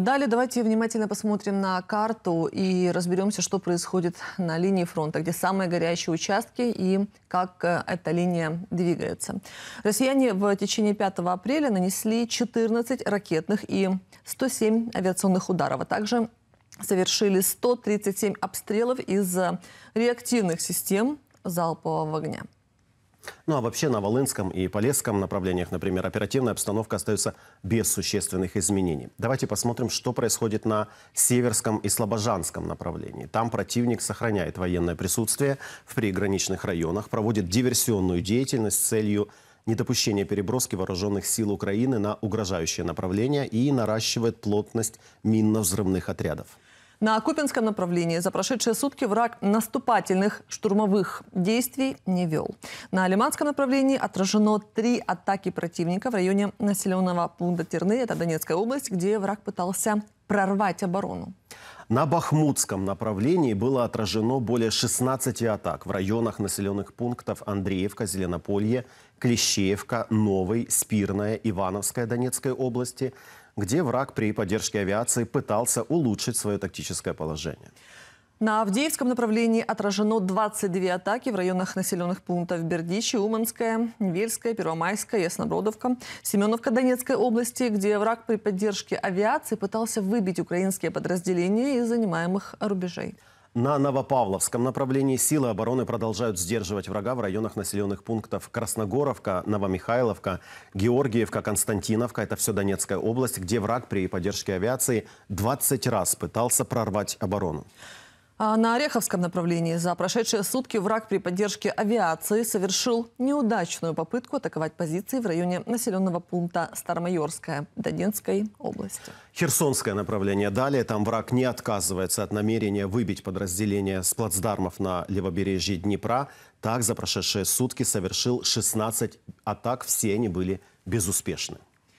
Далее давайте внимательно посмотрим на карту и разберемся, что происходит на линии фронта, где самые горячие участки и как э, эта линия двигается. Россияне в течение 5 апреля нанесли 14 ракетных и 107 авиационных ударов, а также совершили 137 обстрелов из э, реактивных систем залпового огня. Ну а вообще на Волынском и Полесском направлениях, например, оперативная обстановка остается без существенных изменений. Давайте посмотрим, что происходит на Северском и Слобожанском направлении. Там противник сохраняет военное присутствие в приграничных районах, проводит диверсионную деятельность с целью недопущения переброски вооруженных сил Украины на угрожающее направление и наращивает плотность минно-взрывных отрядов. На Купинском направлении за прошедшие сутки враг наступательных штурмовых действий не вел. На Лиманском направлении отражено три атаки противника в районе населенного пункта Терны, это Донецкая область, где враг пытался прорвать оборону. На Бахмутском направлении было отражено более 16 атак в районах населенных пунктов Андреевка, Зеленополье, Клещеевка, Новый, Спирная, Ивановская Донецкой области, где враг при поддержке авиации пытался улучшить свое тактическое положение. На Авдеевском направлении отражено 22 атаки в районах населенных пунктов Бердичи, Уманская, Вельская, Первомайская, Яснобродовка, Семеновка Донецкой области, где враг при поддержке авиации пытался выбить украинские подразделения из занимаемых рубежей. На Новопавловском направлении силы обороны продолжают сдерживать врага в районах населенных пунктов Красногоровка, Новомихайловка, Георгиевка, Константиновка. Это все Донецкая область, где враг при поддержке авиации 20 раз пытался прорвать оборону. А на Ореховском направлении за прошедшие сутки враг при поддержке авиации совершил неудачную попытку атаковать позиции в районе населенного пункта Старомайорская Донецкой области. Херсонское направление далее. Там враг не отказывается от намерения выбить подразделение с плацдармов на левобережье Днепра. Так за прошедшие сутки совершил 16 атак. Все они были безуспешны.